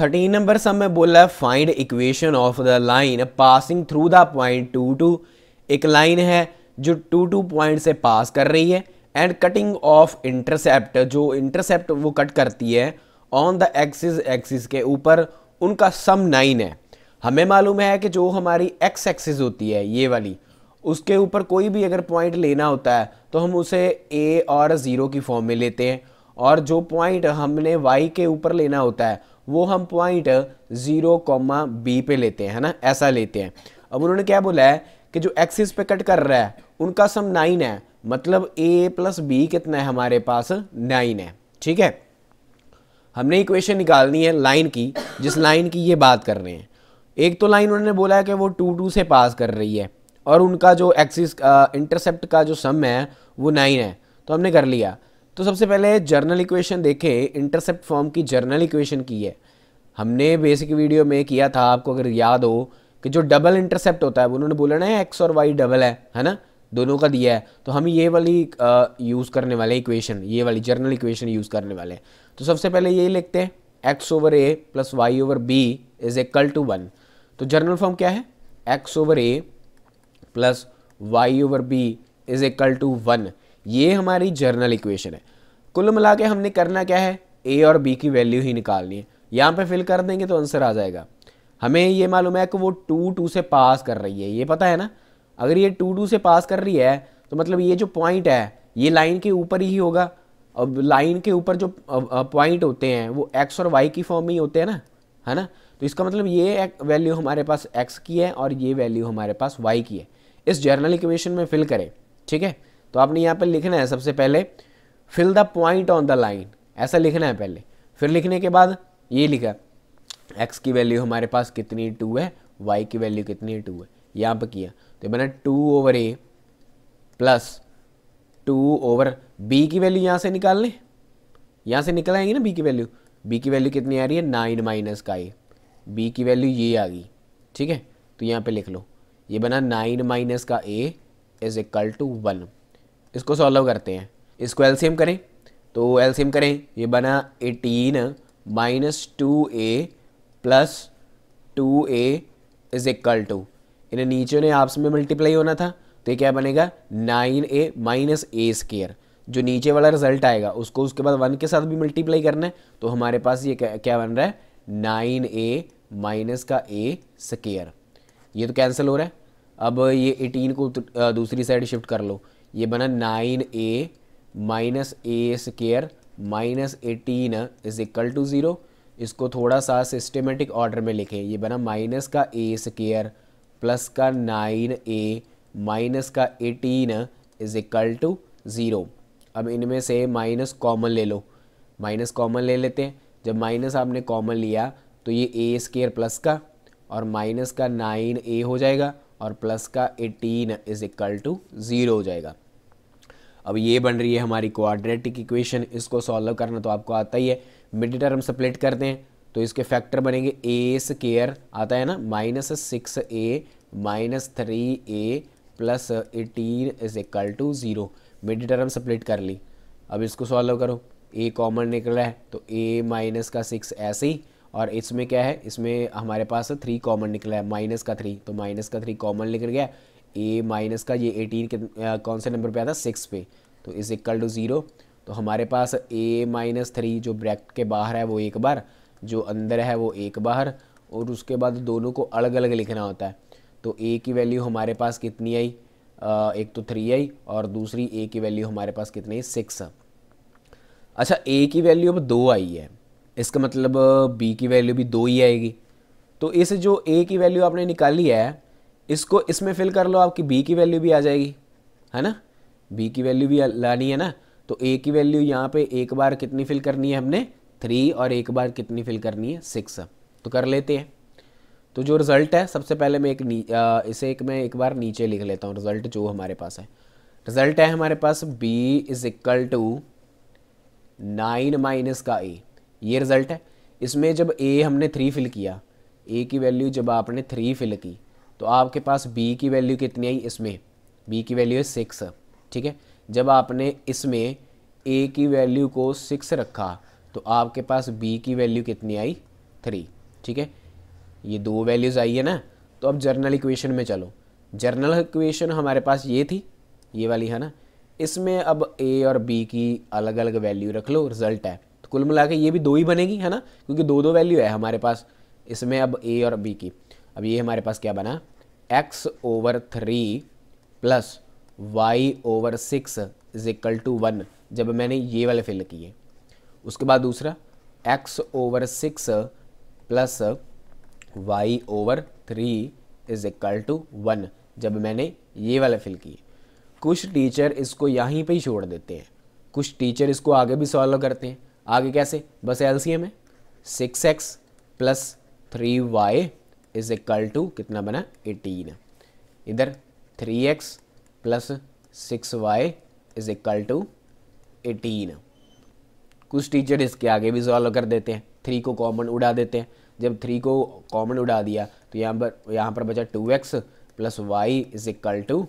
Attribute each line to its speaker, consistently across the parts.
Speaker 1: thirteen number सब में बोला है find equation of the line passing through the point two two एक लाइन है जो टू टू पॉइंट से पास कर रही है एंड कटिंग ऑफ इंटरसेप्ट जो इंटरसेप्ट वो कट करती है ऑन द एक्सिस एक्सिस के ऊपर उनका सम नाइन है हमें मालूम है कि जो हमारी एक्स एक्सिस होती है ये वाली उसके ऊपर कोई भी अगर पॉइंट लेना होता है तो हम उसे ए और ज़ीरो की फॉर्म में लेते हैं और जो पॉइंट हमने वाई के ऊपर लेना होता है वो हम पॉइंट ज़ीरो कॉमा बी पे लेते हैं है ना ऐसा लेते हैं अब उन्होंने क्या बोला है कि जो एक्सिस पे कट कर रहा है उनका सम नाइन है मतलब ए प्लस बी कितना है हमारे पास नाइन है ठीक है हमने इक्वेशन निकालनी है लाइन की जिस लाइन की ये बात कर रहे हैं एक तो लाइन उन्होंने बोला है कि वो टू टू से पास कर रही है और उनका जो एक्सिस इंटरसेप्ट का जो सम है वो नाइन है तो हमने कर लिया तो सबसे पहले जर्नल इक्वेशन देखें इंटरसेप्ट फॉर्म की जर्नल इक्वेशन की है हमने बेसिक वीडियो में किया था आपको अगर याद हो कि जो डबल इंटरसेप्ट होता है उन्होंने बोला ना एक्स और वाई डबल है है ना दोनों का दिया है तो हम ये वाली यूज़ करने वाले इक्वेशन ये वाली जर्नल इक्वेशन यूज़ करने वाले हैं तो सबसे पहले यही लिखते हैं x over a plus y over b is equal to one तो जर्नल फॉर्म क्या है x over a plus y over b is equal to one ये हमारी जर्नल इक्वेशन है कुल मिला के हमने करना क्या है ए और बी की वैल्यू ही निकालनी है यहाँ पे फिल कर देंगे तो आंसर आ जाएगा हमें ये मालूम है कि वो टू टू से पास कर रही है ये पता है ना अगर ये टू टू से पास कर रही है तो मतलब ये जो पॉइंट है ये लाइन के ऊपर ही होगा अब लाइन के ऊपर जो पॉइंट होते हैं वो एक्स और वाई की फॉर्म में ही होते हैं ना है ना तो इसका मतलब ये वैल्यू हमारे पास एक्स की है और ये वैल्यू हमारे पास वाई की है इस जर्नल इक्वेशन में फिल करें ठीक है तो आपने यहाँ पर लिखना है सबसे पहले fill the point on the line ऐसा लिखना है पहले फिर लिखने के बाद ये लिखा एक्स की वैल्यू हमारे पास कितनी टू है वाई की वैल्यू कितनी टू है यहाँ पर किया तो मैंने two over a plus two over b की वैल्यू यहाँ से निकाल लें यहाँ से निकल आएंगी ना बी की वैल्यू बी की वैल्यू कितनी आ रही है नाइन माइनस का ए बी की वैल्यू ये आ गई ठीक है तो यहाँ पे लिख लो ये बना नाइन माइनस का a is equal to one इसको सॉल्व करते हैं इसको एलसीएम करें तो एलसीएम करें ये बना eighteen minus two a plus two a is equal to इन्हें नीचे ने आपस में मल्टीप्लाई होना था तो ये क्या बनेगा nine a minus a square जो नीचे वाला रिजल्ट आएगा उसको उसके बाद वन के साथ भी मल्टीप्लाई करना है तो हमारे पास ये क्या, क्या बन रहा है नाइन ए माइनस का ए स्केयर ये तो कैंसिल हो रहा है अब ये एटीन को दूसरी साइड शिफ्ट कर लो ये बना nine a minus a square minus eighteen is equal to zero इसको थोड़ा सा सिस्टमेटिक ऑर्डर में लिखें ये बना माइनस का ए स्केयर प्लस का नाइन ए माइनस का eighteen is equal to zero अब इनमें से माइनस कॉमन ले लो माइनस कॉमन ले लेते हैं जब माइनस आपने कॉमन लिया तो ये ए स्केयर प्लस का और माइनस का नाइन ए हो जाएगा और प्लस का eighteen is equal to zero हो जाएगा अब ये बन रही है हमारी क्वाड्रेटिक इक्वेशन इसको सॉल्व करना तो आपको आता ही है मिड टर्म सप्लेट करते हैं तो इसके फैक्टर बनेंगे ए स्केयर आता है ना minus six a minus three a plus eighteen is equal to zero mid term split कर ली अब इसको सॉल्व करो ए कॉमन निकला है तो ए माइनस का सिक्स ऐसे ही और इसमें क्या है इसमें हमारे पास थ्री कॉमन निकला है माइनस का थ्री तो माइनस का थ्री कॉमन निकल गया ए माइनस का ये एटीन कौन से नंबर पे आता सिक्स पे तो इज़ इक्वल टू ज़ीरो तो हमारे पास ए माइनस थ्री जो ब्रैकेट के बाहर है वो एक बार जो अंदर है वो एक बाहर और उसके बाद दोनों को अलग अलग लिखना होता है तो ए की वैल्यू हमारे पास कितनी आई एक तो थ्री आई और दूसरी ए की वैल्यू हमारे पास कितनी आई सिक्स अच्छा ए की वैल्यू अब दो आई है इसका मतलब बी की वैल्यू भी दो ही आएगी तो इस जो ए की वैल्यू आपने निकाली है इसको इसमें फिल कर लो आपकी बी की वैल्यू भी आ जाएगी है ना बी की वैल्यू भी लानी है ना तो ए की वैल्यू यहाँ पे एक बार कितनी फिल करनी है हमने थ्री और एक बार कितनी फिल करनी है सिक्स तो कर लेते हैं तो जो रिज़ल्ट है सबसे पहले मैं एक नी आ, इसे एक मैं एक बार नीचे लिख लेता हूँ रिज़ल्ट जो हमारे पास है रिज़ल्ट है हमारे पास b is equal to nine minus का ए ये रिज़ल्ट है इसमें जब ए हमने थ्री फिल किया ए की वैल्यू जब आपने थ्री फिल की तो आपके पास बी की वैल्यू कितनी आई इसमें बी की वैल्यू है सिक्स ठीक है जब आपने इसमें ए की वैल्यू को सिक्स रखा तो आपके पास बी की वैल्यू कितनी आई थ्री ठीक है ये दो वैल्यूज़ आई है ना तो अब जर्नल इक्वेशन में चलो जर्नल इक्वेशन हमारे पास ये थी ये वाली है ना इसमें अब ए और बी की अलग अलग वैल्यू रख लो रिज़ल्ट है तो कुल मिला ये भी दो ही बनेगी है ना क्योंकि दो दो वैल्यू है हमारे पास इसमें अब ए और बी की अब ये हमारे पास क्या बना x over three plus y over six is equal to one जब मैंने ये वाले फिल किए उसके बाद दूसरा x over six plus y over three is equal to one जब मैंने ये वाले फिल किए कुछ टीचर इसको यहीं पे ही छोड़ देते हैं कुछ टीचर इसको आगे भी सॉल्व करते हैं आगे कैसे बस एलसीएम है six x plus three y is equal to कितना बना एटीन इधर three x plus six y is equal to eighteen कुछ टीचर इसके आगे भी सॉल्व कर देते हैं थ्री को कॉमन उड़ा देते हैं जब थ्री को कॉमन उड़ा दिया तो यहाँ पर यहाँ पर बचा two x plus y is equal to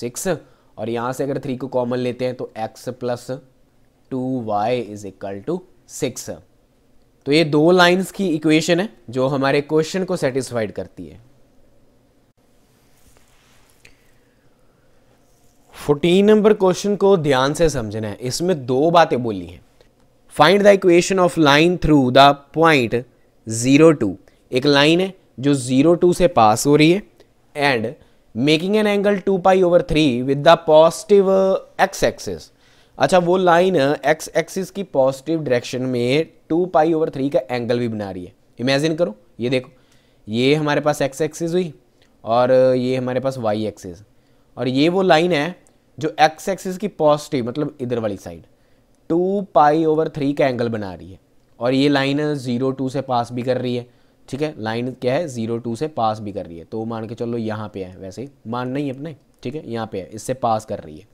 Speaker 1: six और यहाँ से अगर थ्री को कॉमन लेते हैं तो x plus two y is equal to six तो ये दो लाइंस की इक्वेशन है जो हमारे क्वेश्चन को सेटिस्फाइड करती है फोर्टीन नंबर क्वेश्चन को ध्यान से समझना है इसमें दो बातें बोली हैं find the equation of line through the point zero two एक लाइन है जो जीरो टू से पास हो रही है and making an angle two pi over three with the positive x axis अच्छा वो लाइन एक्स एक्सिस की पॉजिटिव डायरेक्शन में टू पाई ओवर थ्री का एंगल भी बना रही है इमेजिन करो ये देखो ये हमारे पास एक्स एक्सिस हुई और ये हमारे पास वाई एक्सिस और ये वो लाइन है जो एक्स एक्सिस की पॉजिटिव मतलब इधर वाली side two pi over three का एंगल बना रही है और ये लाइन ज़ीरो टू से पास भी कर रही है ठीक है लाइन क्या है ज़ीरो टू से पास भी कर रही है तो मान के चलो यहाँ पे है वैसे मान नहीं अपने ठीक है यहाँ पे है इससे पास कर रही है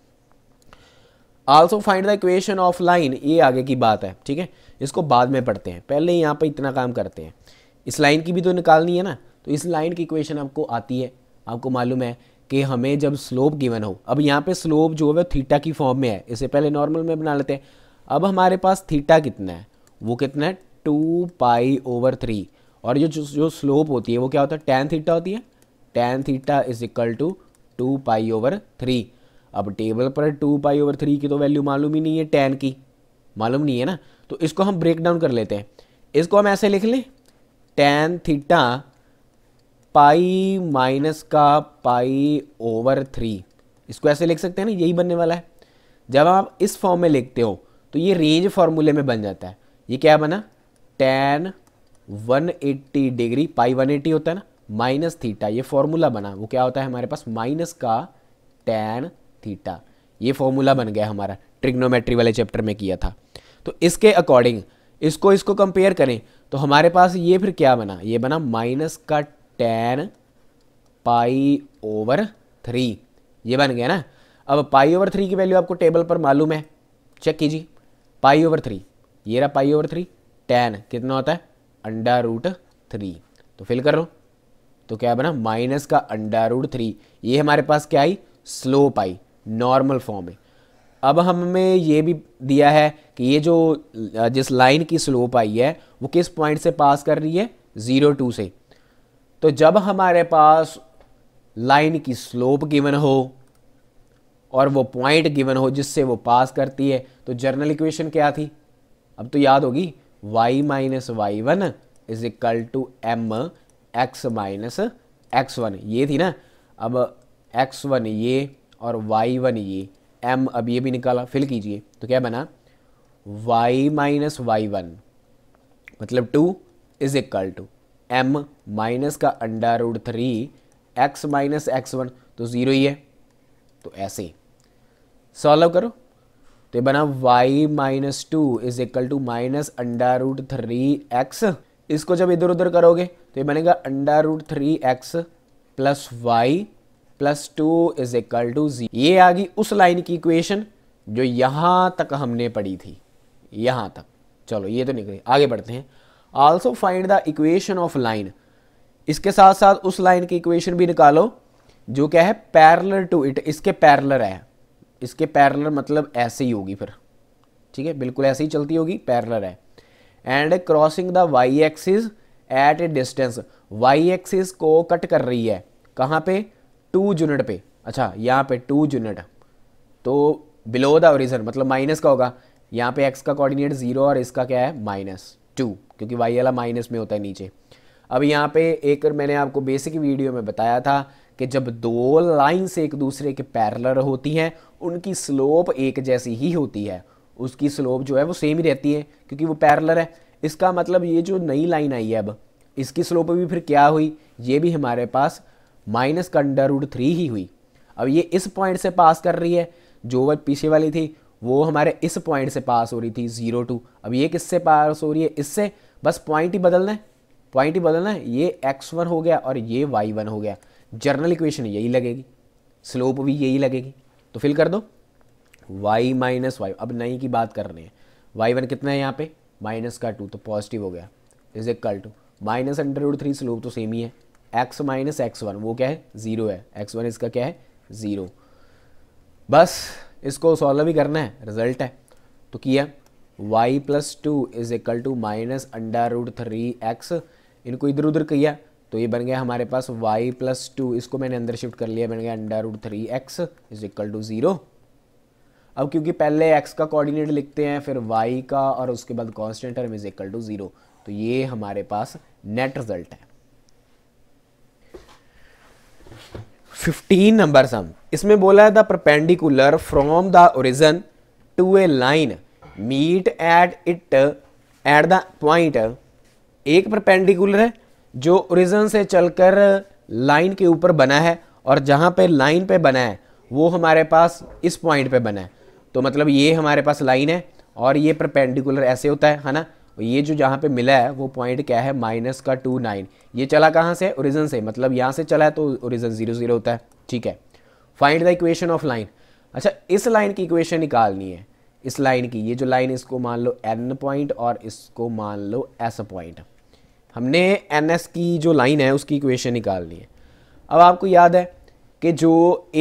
Speaker 1: also find the equation of line ये आगे की बात है ठीक है इसको बाद में पढ़ते हैं पहले यहाँ पर इतना काम करते हैं इस लाइन की भी तो निकालनी है ना तो इस लाइन की इक्वेशन आपको आती है आपको मालूम है कि हमें जब स्लोप गिवन हो अब यहाँ पे स्लोप जो है वो थीटा की फॉर्म में है इसे पहले नॉर्मल में बना लेते हैं अब हमारे पास थीटा कितना है वो कितना है टू पाई ओवर थ्री और जो जो स्लोप होती है वो क्या होता है टेन थीटा होती है tan theta is equal to two pi over three अब टेबल पर टू पाई ओवर थ्री की तो वैल्यू मालूम ही नहीं है टेन की मालूम नहीं है ना तो इसको हम ब्रेक डाउन कर लेते हैं इसको हम ऐसे लिख लें टेन थीटा पाई माइनस का पाई ओवर थ्री इसको ऐसे लिख सकते हैं ना यही बनने वाला है जब आप इस फॉर्म में लिखते हो तो ये रेंज फॉर्मूले में बन जाता है ये क्या बना टेन 180 डिग्री पाई 180 होता है ना माइनस थीटा ये फॉर्मूला बना वो क्या होता है हमारे पास माइनस का टेन थीटा ये फॉर्मूला बन गया हमारा ट्रिग्नोमेट्री वाले चैप्टर में किया था तो इसके अकॉर्डिंग इसको इसको कंपेयर करें तो हमारे पास ये फिर क्या बना ये बना माइनस का टेन पाई ओवर थ्री ये बन गया ना अब पाई ओवर थ्री की वैल्यू आपको टेबल पर मालूम है चेक कीजिए पाई ओवर थ्री ये रहा पाई ओवर थ्री टेन कितना होता है अंडा रूट थ्री तो फिल कर लो तो क्या बना माइनस का अंडा रूट थ्री ये हमारे पास क्या आई स्लोप आई नॉर्मल फॉर्म में अब हमें ये भी दिया है कि ये जो जिस लाइन की स्लोप आई है वो किस पॉइंट से पास कर रही है ज़ीरो टू से तो जब हमारे पास लाइन की स्लोप गिवन हो और वो पॉइंट गिवन हो जिससे वो पास करती है तो जर्नल इक्वेशन क्या थी अब तो याद होगी y minus Y one is equal to M x minus x one ये थी ना अब एक्स वन ये और वाई वन ये एम अब ये भी निकाला फिल कीजिए तो क्या बना वाई माइनस वाई वन मतलब two is equal to m minus का under root three x minus x one तो ज़ीरो ही है तो ऐसे सॉल्व करो तो ये बना y minus two is equal to minus under root three x इसको जब इधर उधर करोगे तो ये बनेगा under root three x plus y plus two is equal to जी ये आ गई उस लाइन की इक्वेशन जो यहाँ तक हमने पढ़ी थी यहाँ तक चलो ये तो निकली आगे बढ़ते हैं also find the equation of line इसके साथ साथ उस लाइन की इक्वेशन भी निकालो जो क्या है पैरलर टू इट इसके पैरलर है इसके पैरलर मतलब ऐसे ही होगी फिर ठीक है बिल्कुल ऐसे ही चलती होगी पैरलर है and crossing the y axis at a distance y axis को कट कर रही है कहाँ पे टू यूनिट पे अच्छा यहाँ पे टू यूनिट तो बिलो द ओरिजन मतलब माइनस का होगा यहाँ पे एक्स का कोऑर्डिनेट ज़ीरो और इसका क्या है माइनस टू क्योंकि वाई वाला माइनस में होता है नीचे अब यहाँ पे एक मैंने आपको बेसिक वीडियो में बताया था कि जब दो लाइन्स एक दूसरे के पैरलर होती हैं उनकी स्लोप एक जैसी ही होती है उसकी स्लोप जो है वो सेम ही रहती है क्योंकि वो पैरलर है इसका मतलब ये जो नई लाइन आई है अब इसकी स्लोप भी फिर क्या हुई ये भी हमारे पास माइनस का अंडर रूट थ्री ही हुई अब ये इस पॉइंट से पास कर रही है जो वह पीछे वाली थी वो हमारे इस पॉइंट से पास हो रही थी जीरो टू अब ये किससे पास हो रही है इससे बस पॉइंट ही बदलना है पॉइंट ही बदलना है ये एक्स वन हो गया और ये वाई वन हो गया जर्नल इक्वेशन यही लगेगी स्लोप भी यही लगेगी तो फिल कर दो वाई माइनस वाई अब नई की बात कर रहे हैं वाई वन कितना है यहाँ पे माइनस का टू तो पॉजिटिव हो गया is equal to minus under root three slope तो सेम ही है एक्स माइनस एक्स वन वो क्या है ज़ीरो है एक्स वन इसका क्या है ज़ीरो बस इसको सॉल्व भी करना है रिजल्ट है तो किया y plus two is equal to minus under root three x इनको इधर उधर किया तो ये बन गया हमारे पास y प्लस टू इसको मैंने अंदर शिफ्ट कर लिया बन गया under root three x is equal to zero अब क्योंकि पहले x का कोऑर्डिनेट लिखते हैं फिर y का और उसके बाद constant term is equal to zero तो ये हमारे पास नेट रिजल्ट है फिफ्टीन नंबर सम इसमें बोला है the perpendicular from the origin to a line meet at it at the point एक परपेंडिकुलर है जो ओरिजन से चलकर लाइन के ऊपर बना है और जहां पे लाइन पे बना है वो हमारे पास इस पॉइंट पे बना है तो मतलब ये हमारे पास लाइन है और ये परपेंडिकुलर ऐसे होता है है ना ये जो जहाँ पे मिला है वो पॉइंट क्या है माइनस का टू नाइन ये चला कहाँ से ओरिजन से मतलब यहाँ से चला है तो ओरिजन जीरो जीरो होता है ठीक है find the equation of line अच्छा इस लाइन की इक्वेशन निकालनी है इस लाइन की ये जो लाइन इसको मान लो एन पॉइंट और इसको मान लो एस पॉइंट हमने एन एस की जो लाइन है उसकी इक्वेशन निकालनी है अब आपको याद है कि जो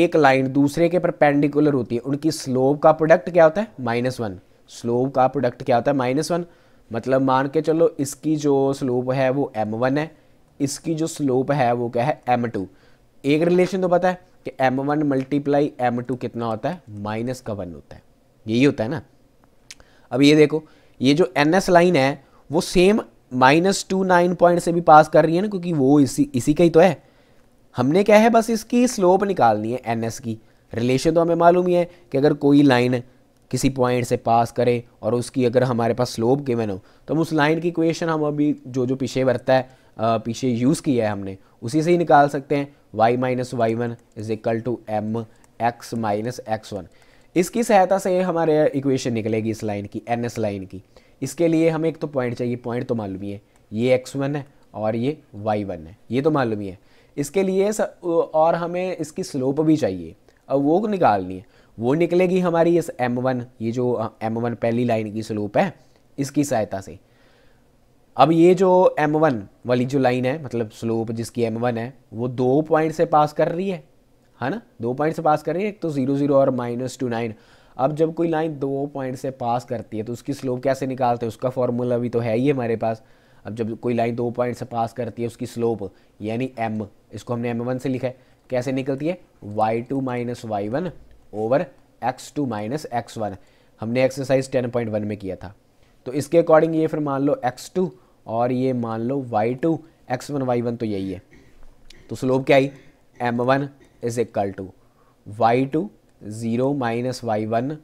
Speaker 1: एक लाइन दूसरे के परपेंडिकुलर होती है उनकी स्लोप का प्रोडक्ट क्या होता है माइनस वन स्लोप का प्रोडक्ट क्या होता है माइनस वन मतलब मान के चलो इसकी जो स्लोप है वो एम वन है इसकी जो स्लोप है वो क्या है एम टू एक रिलेशन तो पता है कि M one multiply M two कितना होता है माइनस का वन होता है यही होता है ना अब ये देखो ये जो एन एस लाइन है वो same minus two nine point से भी पास कर रही है ना क्योंकि वो इसी इसी का ही तो है हमने क्या है बस इसकी स्लोप निकालनी है एन एस की रिलेशन तो हमें मालूम ही है कि अगर कोई लाइन किसी पॉइंट से पास करें और उसकी अगर हमारे पास स्लोप गिवन हो तो हम उस लाइन की इक्वेशन हम अभी जो जो पीछे बरता है पीछे यूज़ किया है हमने उसी से ही निकाल सकते हैं Y minus Y one is equal to M x minus x one इसकी सहायता से हमारे इक्वेशन निकलेगी इस लाइन की एन एस लाइन की इसके लिए हमें एक तो पॉइंट चाहिए पॉइंट तो मालूम ही है ये एक्स वन है और ये वाई वन है ये तो मालूम ही है इसके लिए और हमें इसकी स्लोप भी चाहिए अब वो निकालनी है वो निकलेगी हमारी इस m1 ये जो m1 पहली लाइन की स्लोप है इसकी सहायता से अब ये जो m1 वाली जो लाइन है मतलब स्लोप जिसकी m1 है वो दो पॉइंट से पास कर रही है है ना दो पॉइंट से पास कर रही है एक तो ज़ीरो ज़ीरो और माइनस टू नाइन अब जब कोई लाइन दो पॉइंट से पास करती है तो उसकी स्लोप कैसे निकालते हैं उसका फॉर्मूला भी तो है ही हमारे पास अब जब कोई लाइन दो पॉइंट से पास करती है उसकी स्लोप यानी एम इसको हमने एम वन से लिखा है कैसे निकलती है Y two minus Y one over X two minus x one हमने एक्सरसाइज टेन पॉइंट वन में किया था तो इसके अकॉर्डिंग ये फिर मान लो एक्स टू और ये मान लो Y two X one Y one तो यही है तो स्लोप क्या आई M one is equal to Y two zero minus Y one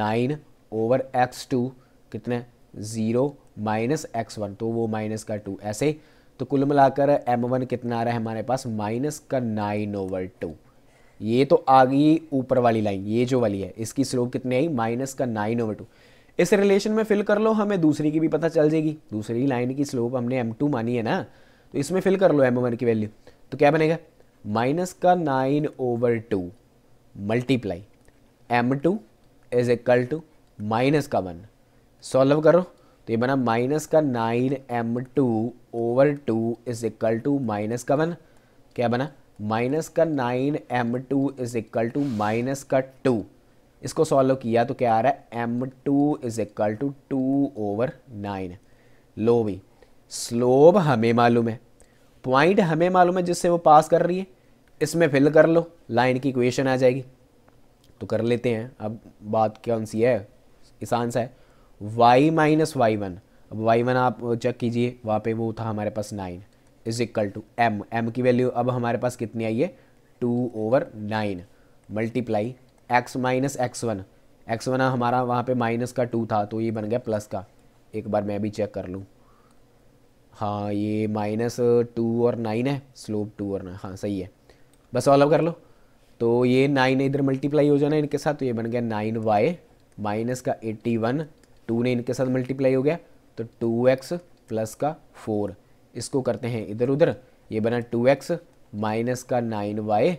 Speaker 1: nine over X two कितने ज़ीरो माइनस एक्स वन तो वो माइनस का टू ऐसे तो कुल मिलाकर एम वन कितना आ रहा है हमारे पास माइनस का नाइन ओवर टू ये तो आ गई ऊपर वाली लाइन ये जो वाली है इसकी स्लोप कितनी आई माइनस का नाइन ओवर टू इस रिलेशन में फिल कर लो हमें दूसरी की भी पता चल जाएगी दूसरी लाइन की स्लोप हमने एम टू मानी है ना तो इसमें फिल कर लो एम वन की वैल्यू तो क्या बनेगा माइनस का nine over two multiply M two is equal to minus का वन सॉल्व करो तो ये बना माइनस का nine M two over two is equal to minus का वन क्या बना माइनस का nine M two is equal to minus का टू इसको सॉल्व किया तो क्या आ रहा है M two is equal to to over nine लो भी स्लोब हमें मालूम है पॉइंट हमें मालूम है जिससे वो पास कर रही है इसमें फिल कर लो लाइन की इक्वेशन आ जाएगी तो कर लेते हैं अब बात कौन सी है इस सा है वाई माइनस वाई वन अब वाई वन आप चेक कीजिए वहाँ पे वो था हमारे पास nine is equal to M M की वैल्यू अब हमारे पास कितनी आई है two over nine multiply X minus x one X one हमारा वहाँ पे माइनस का टू था तो ये बन गया प्लस का एक बार मैं भी चेक कर लूँ हाँ ये माइनस टू और नाइन है स्लोप टू और नाइन हाँ सही है बस ऑल कर लो तो ये नाइन इधर मल्टीप्लाई हो जाना इनके साथ तो ये बन गया नाइन वाई माइनस का एट्टी वन टू ने इनके साथ मल्टीप्लाई हो गया तो टू एक्स प्लस का फोर इसको करते हैं इधर उधर ये बना टू एक्स माइनस का nine Y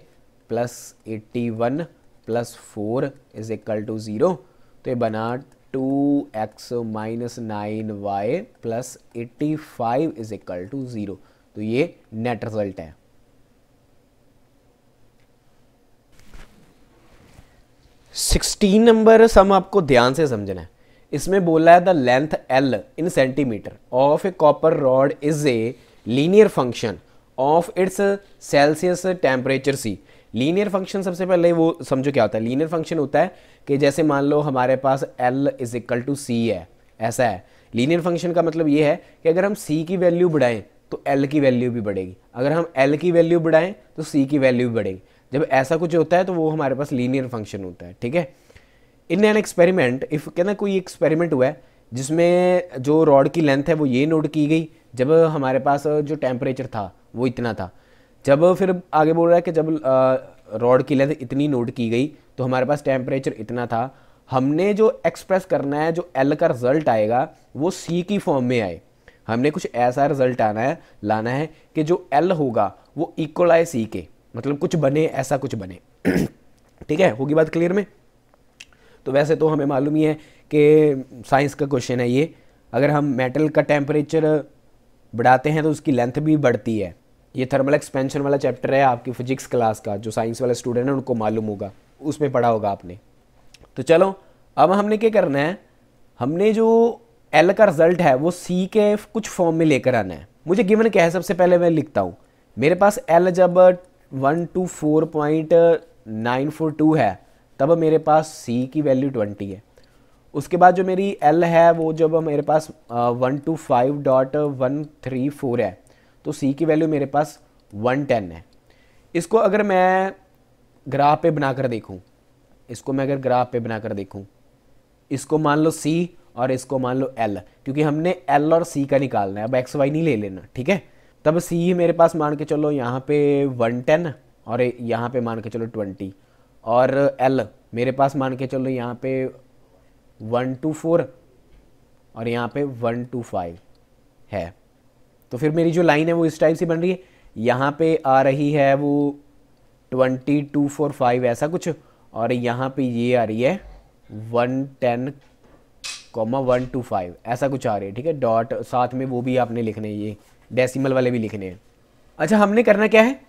Speaker 1: plus eighty one plus four is equal to zero तो ये बना two X minus nine Y plus eighty five is equal to zero तो ये नेट रिजल्ट है सिक्सटीन नंबर सम आपको ध्यान से समझना है इसमें बोला है the length L in centimetre of a copper rod is a linear function of its Celsius temperature C linear function सबसे पहले वो समझो क्या होता है लीनियर फंक्शन होता है कि जैसे मान लो हमारे पास L is equal to C है ऐसा है लीनियर फंक्शन का मतलब ये है कि अगर हम सी की वैल्यू बढ़ाएं तो एल की वैल्यू भी बढ़ेगी अगर हम एल की वैल्यू बढ़ाएं तो सी की वैल्यू भी बढ़ेगी जब ऐसा कुछ होता है तो वो हमारे पास लीनियर फंक्शन होता है ठीक है इन एन एक्सपेरिमेंट इफ क्या ना कोई एक्सपेरिमेंट हुआ है जिसमें जो रॉड की लेंथ है वो ये नोट की गई जब हमारे पास जो टेम्परेचर था वो इतना था जब फिर आगे बोल रहा है कि जब रॉड की लेंथ इतनी नोट की गई तो हमारे पास टेम्परेचर इतना था हमने जो एक्सप्रेस करना है जो एल का रिजल्ट आएगा वो सी की फॉर्म में आए हमने कुछ ऐसा रिजल्ट आना है लाना है कि जो एल होगा वो इक्वल आए सी के मतलब कुछ बने ऐसा कुछ बने ठीक है होगी बात क्लियर में तो वैसे तो हमें मालूम ही है कि साइंस का क्वेश्चन है ये अगर हम मेटल का टेम्परेचर बढ़ाते हैं तो उसकी लेंथ भी बढ़ती है ये थर्मल एक्सपेंशन वाला चैप्टर है आपकी फिजिक्स क्लास का जो साइंस वाला स्टूडेंट है उनको मालूम होगा उसमें पढ़ा होगा आपने तो चलो अब हमने क्या करना है हमने जो एल का रिजल्ट है वो सी के कुछ फॉर्म में लेकर आना है मुझे गिवन क्या है सबसे पहले मैं लिखता हूँ मेरे पास एल जब one two four point nine four two है तब मेरे पास सी की वैल्यू ट्वेंटी है उसके बाद जो मेरी एल है वो जब मेरे पास one two five dot one three four है तो सी की वैल्यू मेरे पास वन टेन है इसको अगर मैं ग्राफ पे बना कर देखूँ इसको मैं अगर ग्राफ पे बना कर देखूँ इसको मान लो सी और इसको मान लो एल क्योंकि हमने एल और सी का निकालना है अब एक्स वाई नहीं ले लेना ठीक है तब सी मेरे पास मान के चलो यहाँ पे वन टेन और यहाँ पे मान के चलो ट्वेंटी और एल मेरे पास मान के चलो यहाँ पे वन टू फोर और यहाँ पे वन टू फाइव है तो फिर मेरी जो लाइन है वो इस टाइप से बन रही है यहाँ पे आ रही है वो ट्वेंटी टू फोर फाइव ऐसा कुछ और यहाँ पे ये आ रही है one ten comma one two five ऐसा कुछ आ रही है ठीक है डॉट साथ में वो भी आपने लिखने ये डेसिमल वाले भी लिखने हैं अच्छा हमने करना क्या है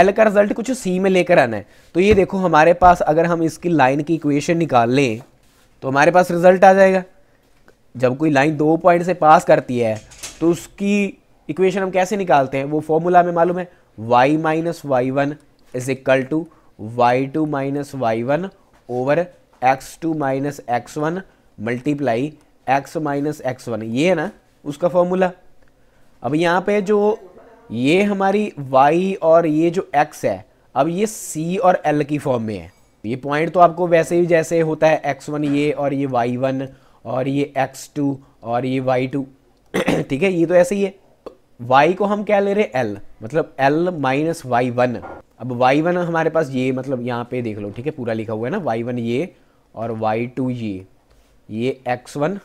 Speaker 1: एल का रिजल्ट कुछ सी में लेकर आना है तो ये देखो हमारे पास अगर हम इसकी लाइन की इक्वेशन निकाल लें तो हमारे पास रिजल्ट आ जाएगा जब कोई लाइन दो पॉइंट से पास करती है तो उसकी इक्वेशन हम कैसे निकालते हैं वो फॉर्मूला में मालूम है Y minus Y one is equal to Y two minus Y one over X two minus x one multiply X minus x one ये है ना उसका फॉर्मूला अब यहाँ पे जो ये हमारी y और ये जो x है अब ये c और l की फॉर्म में है ये पॉइंट तो आपको वैसे ही जैसे होता है x1 ये और ये y1 और ये x2 और ये y2 ठीक है ये तो ऐसे ही है y को हम क्या ले रहे हैं l मतलब l माइनस वाई वन अब वाई वन हमारे पास ये मतलब यहाँ पे देख लो ठीक है पूरा लिखा हुआ है ना वाई वन ये और वाई टू ये ये एक्स वन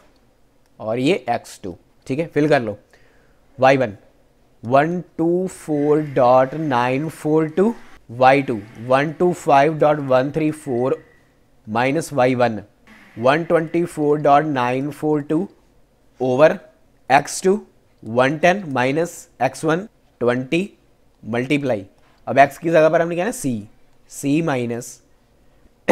Speaker 1: और ये एक्स टू ठीक है फिल कर लो Y one one two four dot nine four two Y two one two five dot one three four minus Y one one twenty four dot nine four two over X two one ten minus x one twenty multiply अब एक्स की जगह पर हमने क्या ना C C minus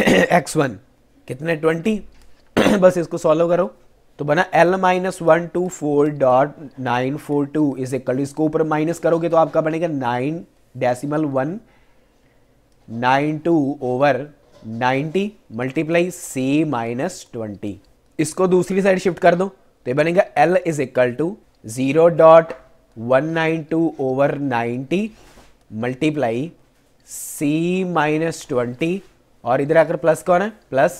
Speaker 1: x one कितने twenty बस इसको सॉल्व करो तो बना L minus one two four dot nine four two is equal इसको ऊपर माइनस करोगे तो आपका बनेगा nine decimal one nine two over ninety multiply C minus twenty इसको दूसरी साइड शिफ्ट कर दो तो बनेगा L is equal to zero dot one nine two over ninety multiply C minus twenty और इधर आकर प्लस कौन है plus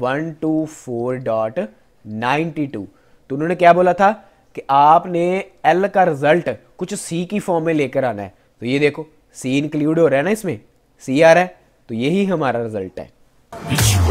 Speaker 1: one two four dot ninety two तो उन्होंने क्या बोला था कि आपने एल का रिजल्ट कुछ सी की फॉर्म में लेकर आना है तो ये देखो सी इंक्लूड हो रहा है ना इसमें सी आ रहा है तो यही हमारा रिजल्ट है